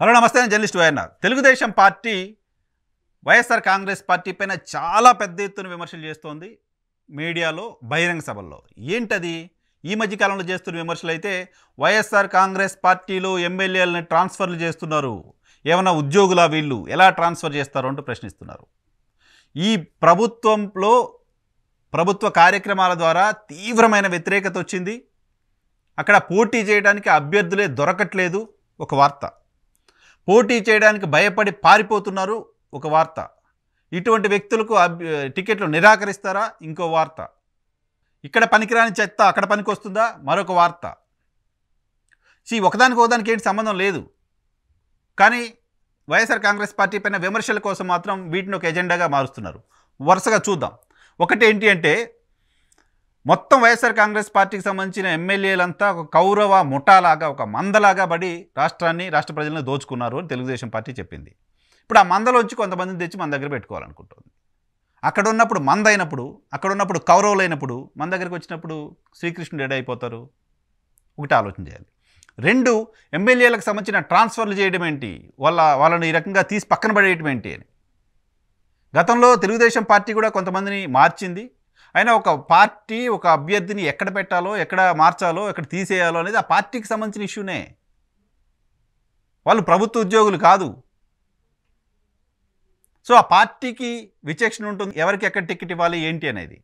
hello నమస్తే నేను journalist వైఎన్ తెలుగుదేశం పార్టీ వైఎస్ఆర్ కాంగ్రెస్ పార్టీ పైన చాలా పెద్ద ఎత్తున విమర్శలు చేస్తోంది మీడియాలో బహిరంగ సభల్లో ఏంటది ఈ మధ్యకాలంలో చేస్తున్న విమర్శలు అయితే వైఎస్ఆర్ కాంగ్రెస్ పార్టీలో ఎమ్మెల్యేలని ట్రాన్స్ఫర్లు చేస్తున్నారు ఏమైనా ఉద్యోగుల వీళ్ళు ఎలా ట్రాన్స్ఫర్ చేస్తారు అంటూ ప్రశ్నిస్తున్నారు ఈ ప్రభుత్వంలో ప్రభుత్వ కార్యక్రమాల ద్వారా తీవ్రమైన వ్యతిరేకత వచ్చింది అక్కడ పోటీ చేయడానికి అభ్యర్థులే దొరకట్లేదు ఒక వార్త పోటీ చేయడానికి భయపడి పారిపోతున్నారు ఒక వార్త ఇటువంటి వ్యక్తులకు టికెట్లు నిరాకరిస్తారా ఇంకో వార్త ఇక్కడ పనికిరాని చెత్త అక్కడ పనికి వస్తుందా మరొక వార్త సి ఒకదానికి ఒకదానికి ఏంటి సంబంధం లేదు కానీ వైఎస్ఆర్ కాంగ్రెస్ పార్టీ పైన విమర్శల కోసం మాత్రం వీటిని ఒక ఎజెండాగా మారుస్తున్నారు వరుసగా చూద్దాం ఒకటి ఏంటి అంటే మొత్తం వైఎస్ఆర్ కాంగ్రెస్ పార్టీకి సంబంధించిన ఎమ్మెల్యేలంతా ఒక కౌరవ ముఠాలాగా ఒక మందలాగా పడి రాష్ట్రాన్ని రాష్ట్ర ప్రజలను దోచుకున్నారు అని తెలుగుదేశం పార్టీ చెప్పింది ఇప్పుడు ఆ వచ్చి కొంతమందిని తెచ్చి మన దగ్గర పెట్టుకోవాలనుకుంటుంది అక్కడ ఉన్నప్పుడు మంద అయినప్పుడు అక్కడ ఉన్నప్పుడు కౌరవులైనప్పుడు మన దగ్గరికి వచ్చినప్పుడు శ్రీకృష్ణుడు ఎడ అయిపోతారు ఒకటి ఆలోచన చేయాలి రెండు ఎమ్మెల్యేలకు సంబంధించిన ట్రాన్స్ఫర్లు చేయడం ఏంటి వాళ్ళ వాళ్ళని ఈ రకంగా తీసి పక్కన పడేయటం ఏంటి అని గతంలో తెలుగుదేశం పార్టీ కూడా కొంతమందిని మార్చింది అయినా ఒక పార్టీ ఒక అభ్యర్థిని ఎక్కడ పెట్టాలో ఎక్కడ మార్చాలో ఎక్కడ తీసేయాలో అనేది ఆ పార్టీకి సంబంధించిన ఇష్యూనే వాళ్ళు ప్రభుత్వ ఉద్యోగులు కాదు సో ఆ పార్టీకి విచక్షణ ఉంటుంది ఎవరికి ఎక్కడ టికెట్ ఇవ్వాలి ఏంటి అనేది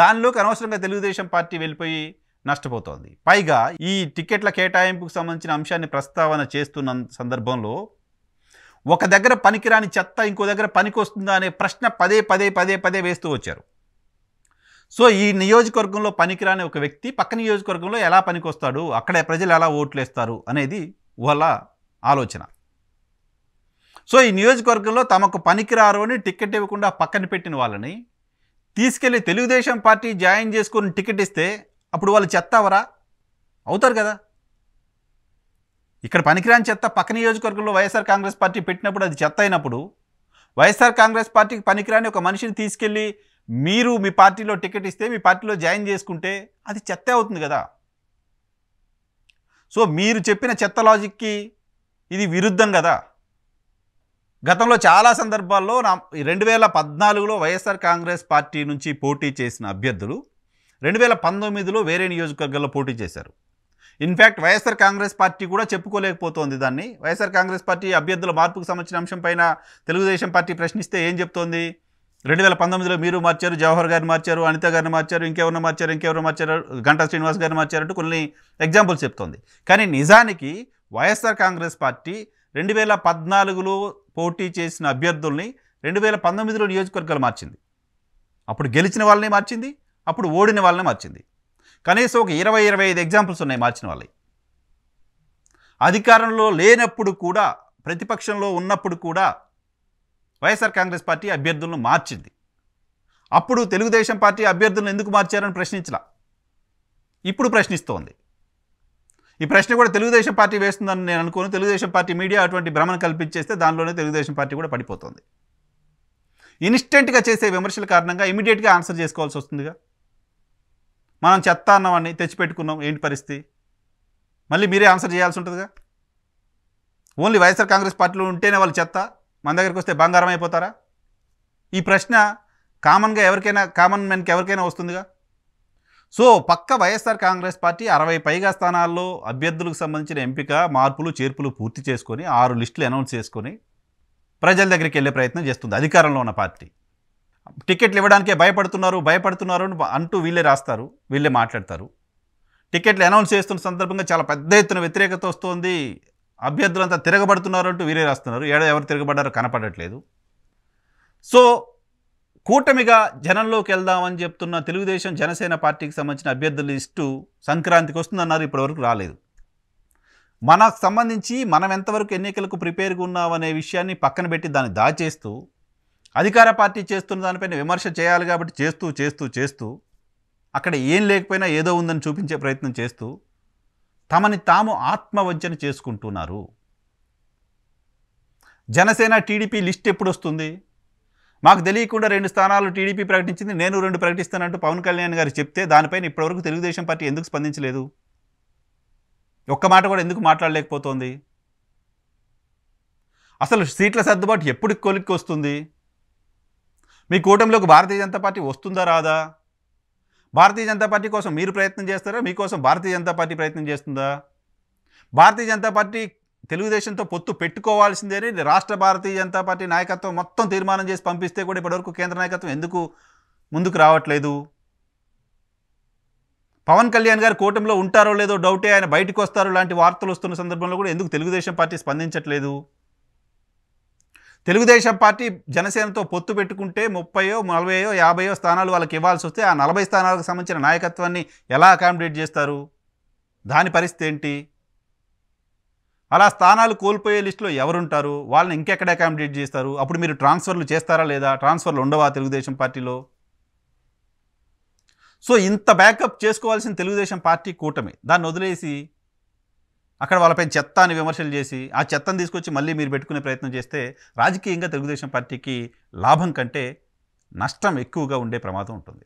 దానిలోకి అనవసరంగా తెలుగుదేశం పార్టీ వెళ్ళిపోయి నష్టపోతోంది పైగా ఈ టికెట్ల కేటాయింపుకు సంబంధించిన అంశాన్ని ప్రస్తావన చేస్తున్న సందర్భంలో ఒక దగ్గర పనికిరాని చెత్త ఇంకో దగ్గర పనికి వస్తుందా అనే ప్రశ్న పదే పదే పదే పదే వేస్తూ వచ్చారు సో ఈ నియోజకవర్గంలో పనికిరాని ఒక వ్యక్తి పక్క నియోజకవర్గంలో ఎలా పనికొస్తాడు అక్కడే ప్రజలు ఎలా ఓట్లేస్తారు అనేది వాళ్ళ ఆలోచన సో ఈ నియోజకవర్గంలో తమకు పనికిరారు అని టికెట్ ఇవ్వకుండా పక్కన పెట్టిన వాళ్ళని తీసుకెళ్ళి తెలుగుదేశం పార్టీ జాయిన్ చేసుకుని టికెట్ ఇస్తే అప్పుడు వాళ్ళు చెత్తవరా అవుతారు కదా ఇక్కడ పనికిరాని చెత్త పక్క నియోజకవర్గంలో వైఎస్ఆర్ కాంగ్రెస్ పార్టీ పెట్టినప్పుడు అది చెత్త అయినప్పుడు వైఎస్ఆర్ కాంగ్రెస్ పార్టీకి పనికిరాని ఒక మనిషిని తీసుకెళ్ళి మీరు మీ పార్టీలో టికెట్ ఇస్తే మీ పార్టీలో జాయిన్ చేసుకుంటే అది చెత్త అవుతుంది కదా సో మీరు చెప్పిన చెత్త లాజిక్కి ఇది విరుద్ధం కదా గతంలో చాలా సందర్భాల్లో నా రెండు వేల పద్నాలుగులో వైఎస్ఆర్ కాంగ్రెస్ పార్టీ నుంచి పోటీ చేసిన అభ్యర్థులు రెండు వేల పంతొమ్మిదిలో వేరే నియోజకవర్గాల్లో పోటీ చేశారు ఇన్ఫ్యాక్ట్ వైఎస్ఆర్ కాంగ్రెస్ పార్టీ కూడా చెప్పుకోలేకపోతోంది దాన్ని వైఎస్ఆర్ కాంగ్రెస్ పార్టీ అభ్యర్థుల మార్పుకు సంబంధించిన పైన తెలుగుదేశం పార్టీ ప్రశ్నిస్తే ఏం చెప్తోంది రెండు వేల పంతొమ్మిదిలో మీరు మార్చారు జవహర్ గారిని మార్చారు అనిత గారిని మార్చారు ఇంకెవరిని మార్చారు ఇంకెవరు మార్చారు గంటా శ్రీనివాస్ గారిని మార్చారంటూ కొన్ని ఎగ్జాంపుల్స్ చెప్తోంది కానీ నిజానికి వైఎస్ఆర్ కాంగ్రెస్ పార్టీ రెండు వేల పద్నాలుగులో పోటీ చేసిన అభ్యర్థుల్ని రెండు వేల పంతొమ్మిదిలో నియోజకవర్గాలు మార్చింది అప్పుడు గెలిచిన వాళ్ళని మార్చింది అప్పుడు ఓడిన వాళ్ళని మార్చింది కనీసం ఒక ఇరవై ఇరవై ఐదు ఎగ్జాంపుల్స్ ఉన్నాయి మార్చిన వాళ్ళవి అధికారంలో లేనప్పుడు కూడా ప్రతిపక్షంలో ఉన్నప్పుడు కూడా వైఎస్ఆర్ కాంగ్రెస్ పార్టీ అభ్యర్థులను మార్చింది అప్పుడు తెలుగుదేశం పార్టీ అభ్యర్థులను ఎందుకు మార్చారని ప్రశ్నించిన ఇప్పుడు ప్రశ్నిస్తోంది ఈ ప్రశ్న కూడా తెలుగుదేశం పార్టీ వేస్తుందని నేను అనుకోను తెలుగుదేశం పార్టీ మీడియా అటువంటి భ్రమను కల్పించేస్తే దానిలోనే తెలుగుదేశం పార్టీ కూడా పడిపోతుంది ఇన్స్టెంట్గా చేసే విమర్శల కారణంగా ఇమీడియట్గా ఆన్సర్ చేసుకోవాల్సి వస్తుందిగా మనం చెత్త అన్నవాడిని తెచ్చిపెట్టుకున్నాం ఏంటి పరిస్థితి మళ్ళీ మీరే ఆన్సర్ చేయాల్సి ఉంటుందిగా ఓన్లీ వైఎస్ఆర్ కాంగ్రెస్ పార్టీలో ఉంటేనే వాళ్ళు చెత్త మన దగ్గరికి వస్తే బంగారం అయిపోతారా ఈ ప్రశ్న కామన్గా ఎవరికైనా కామన్ మెన్కి ఎవరికైనా వస్తుందిగా సో పక్క వైఎస్ఆర్ కాంగ్రెస్ పార్టీ అరవై పైగా స్థానాల్లో అభ్యర్థులకు సంబంధించిన ఎంపిక మార్పులు చేర్పులు పూర్తి చేసుకొని ఆరు లిస్టులు అనౌన్స్ చేసుకొని ప్రజల దగ్గరికి వెళ్ళే ప్రయత్నం చేస్తుంది అధికారంలో ఉన్న పార్టీ టికెట్లు ఇవ్వడానికే భయపడుతున్నారు భయపడుతున్నారు అని అంటూ వీళ్ళే రాస్తారు వీళ్ళే మాట్లాడతారు టికెట్లు అనౌన్స్ చేస్తున్న సందర్భంగా చాలా పెద్ద ఎత్తున వ్యతిరేకత వస్తోంది అభ్యర్థులు తిరగబడుతున్నారు అంటూ వీరే రాస్తున్నారు ఏడ ఎవరు తిరగబడ్డారో కనపడట్లేదు సో కూటమిగా జనంలోకి వెళ్దామని చెప్తున్న తెలుగుదేశం జనసేన పార్టీకి సంబంధించిన అభ్యర్థుల లిస్టు సంక్రాంతికి వస్తుందన్నారు ఇప్పటివరకు రాలేదు మనకు సంబంధించి మనం ఎంతవరకు ఎన్నికలకు ప్రిపేర్గా ఉన్నామనే విషయాన్ని పక్కన పెట్టి దాన్ని దాచేస్తూ అధికార పార్టీ చేస్తున్న దానిపైన విమర్శ చేయాలి కాబట్టి చేస్తూ చేస్తూ చేస్తూ అక్కడ ఏం లేకపోయినా ఏదో ఉందని చూపించే ప్రయత్నం చేస్తూ తమని తాము ఆత్మవంచన చేసుకుంటున్నారు జనసేన టీడీపీ లిస్ట్ ఎప్పుడు వస్తుంది మాకు తెలియకుండా రెండు స్థానాలు టీడీపీ ప్రకటించింది నేను రెండు ప్రకటిస్తానంటూ పవన్ కళ్యాణ్ గారు చెప్తే దానిపైన ఇప్పటివరకు తెలుగుదేశం పార్టీ ఎందుకు స్పందించలేదు ఒక్క మాట కూడా ఎందుకు మాట్లాడలేకపోతుంది అసలు సీట్ల సర్దుబాటు ఎప్పుడు కొలిక్కి వస్తుంది మీ కూటమిలోకి భారతీయ జనతా పార్టీ వస్తుందా రాదా భారతీయ జనతా పార్టీ కోసం మీరు ప్రయత్నం చేస్తారా మీకోసం భారతీయ జనతా పార్టీ ప్రయత్నం చేస్తుందా భారతీయ జనతా పార్టీ తెలుగుదేశంతో పొత్తు పెట్టుకోవాల్సిందేని రాష్ట్ర భారతీయ జనతా పార్టీ నాయకత్వం మొత్తం తీర్మానం చేసి పంపిస్తే కూడా ఇప్పటివరకు కేంద్ర నాయకత్వం ఎందుకు ముందుకు రావట్లేదు పవన్ కళ్యాణ్ గారు కూటమిలో ఉంటారో లేదో డౌటే ఆయన బయటకు వస్తారో లాంటి వార్తలు వస్తున్న సందర్భంలో కూడా ఎందుకు తెలుగుదేశం పార్టీ స్పందించట్లేదు తెలుగుదేశం పార్టీ జనసేనతో పొత్తు పెట్టుకుంటే ముప్పయో నలభైయో యాభైయో స్థానాలు వాళ్ళకి ఇవ్వాల్సి వస్తే ఆ నలభై స్థానాలకు సంబంధించిన నాయకత్వాన్ని ఎలా అకామిడేట్ చేస్తారు దాని పరిస్థితి ఏంటి అలా స్థానాలు కోల్పోయే లిస్టులో ఎవరుంటారు వాళ్ళని ఇంకెక్కడ అకామిడేట్ చేస్తారు అప్పుడు మీరు ట్రాన్స్ఫర్లు చేస్తారా లేదా ట్రాన్స్ఫర్లు ఉండవా తెలుగుదేశం పార్టీలో సో ఇంత బ్యాకప్ చేసుకోవాల్సిన తెలుగుదేశం పార్టీ కూటమి దాన్ని వదిలేసి అక్కడ వాళ్ళపై చెత్త అని విమర్శలు చేసి ఆ చెత్తను తీసుకొచ్చి మళ్ళీ మీరు పెట్టుకునే ప్రయత్నం చేస్తే రాజకీయంగా తెలుగుదేశం పార్టీకి లాభం కంటే నష్టం ఎక్కువగా ఉండే ప్రమాదం ఉంటుంది